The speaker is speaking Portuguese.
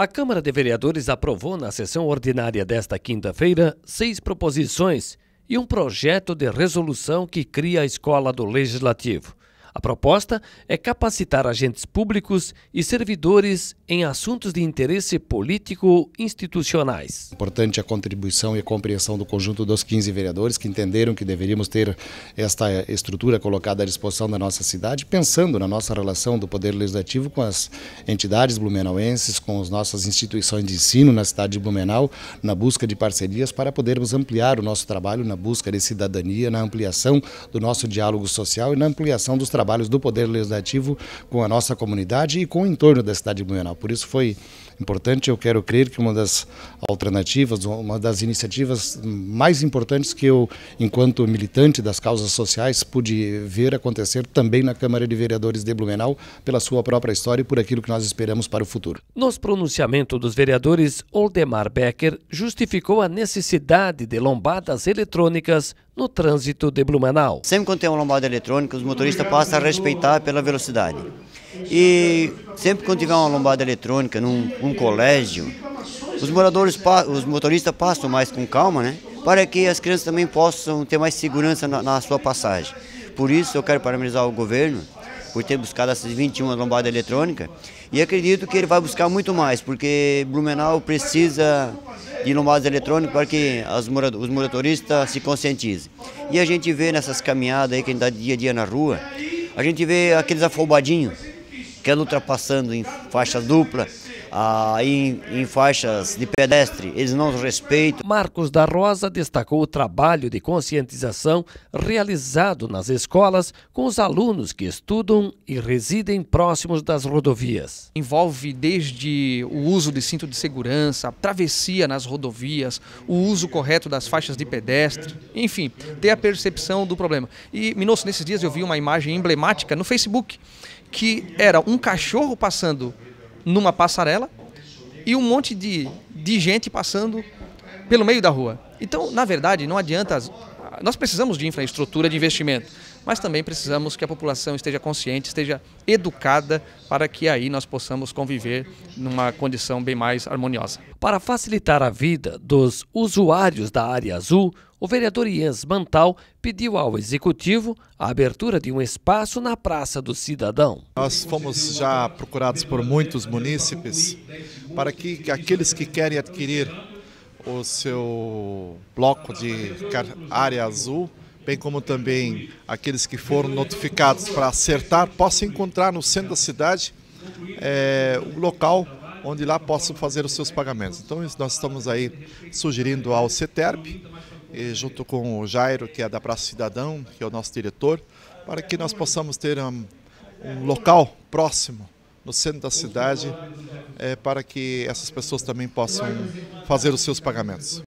A Câmara de Vereadores aprovou na sessão ordinária desta quinta-feira seis proposições e um projeto de resolução que cria a Escola do Legislativo. A proposta é capacitar agentes públicos e servidores em assuntos de interesse político institucionais. É importante a contribuição e a compreensão do conjunto dos 15 vereadores que entenderam que deveríamos ter esta estrutura colocada à disposição da nossa cidade, pensando na nossa relação do Poder Legislativo com as entidades blumenauenses, com as nossas instituições de ensino na cidade de Blumenau, na busca de parcerias para podermos ampliar o nosso trabalho na busca de cidadania, na ampliação do nosso diálogo social e na ampliação dos trabalhos trabalhos do Poder Legislativo com a nossa comunidade e com o entorno da cidade de Blumenau. Por isso foi importante. Eu quero crer que uma das alternativas, uma das iniciativas mais importantes que eu, enquanto militante das causas sociais, pude ver acontecer também na Câmara de Vereadores de Blumenau, pela sua própria história e por aquilo que nós esperamos para o futuro. Nos pronunciamento dos vereadores, Oldemar Becker justificou a necessidade de lombadas eletrônicas no trânsito de Blumenau. Sempre que tem uma lombada eletrônica, os motoristas passam a respeitar pela velocidade. E sempre quando tiver uma lombada eletrônica num um colégio, os moradores, os motoristas passam mais com calma, né? Para que as crianças também possam ter mais segurança na, na sua passagem. Por isso, eu quero parabenizar o governo por ter buscado essas 21 lombadas eletrônicas. E acredito que ele vai buscar muito mais, porque Blumenau precisa de lombadas eletrônicas para que as, os motoristas se conscientizem. E a gente vê nessas caminhadas aí que a gente dá dia a dia na rua, a gente vê aqueles afobadinhos que anda ultrapassando em faixa dupla, ah, em, em, faixas de pedestre, eles não respeitam. Marcos da Rosa destacou o trabalho de conscientização realizado nas escolas com os alunos que estudam e residem próximos das rodovias. Envolve desde o uso de cinto de segurança, travessia nas rodovias, o uso correto das faixas de pedestre, enfim, ter a percepção do problema. E, Minosso, nesses dias eu vi uma imagem emblemática no Facebook que era um cachorro passando numa passarela e um monte de, de gente passando pelo meio da rua. Então, na verdade, não adianta. nós precisamos de infraestrutura de investimento, mas também precisamos que a população esteja consciente, esteja educada, para que aí nós possamos conviver numa condição bem mais harmoniosa. Para facilitar a vida dos usuários da área azul, o vereador Ians Mantal pediu ao Executivo a abertura de um espaço na Praça do Cidadão. Nós fomos já procurados por muitos munícipes para que aqueles que querem adquirir o seu bloco de área azul, bem como também aqueles que foram notificados para acertar, possam encontrar no centro da cidade é, um local onde lá possam fazer os seus pagamentos. Então nós estamos aí sugerindo ao CETERP junto com o Jairo, que é da Praça Cidadão, que é o nosso diretor, para que nós possamos ter um, um local próximo no centro da cidade, é, para que essas pessoas também possam fazer os seus pagamentos.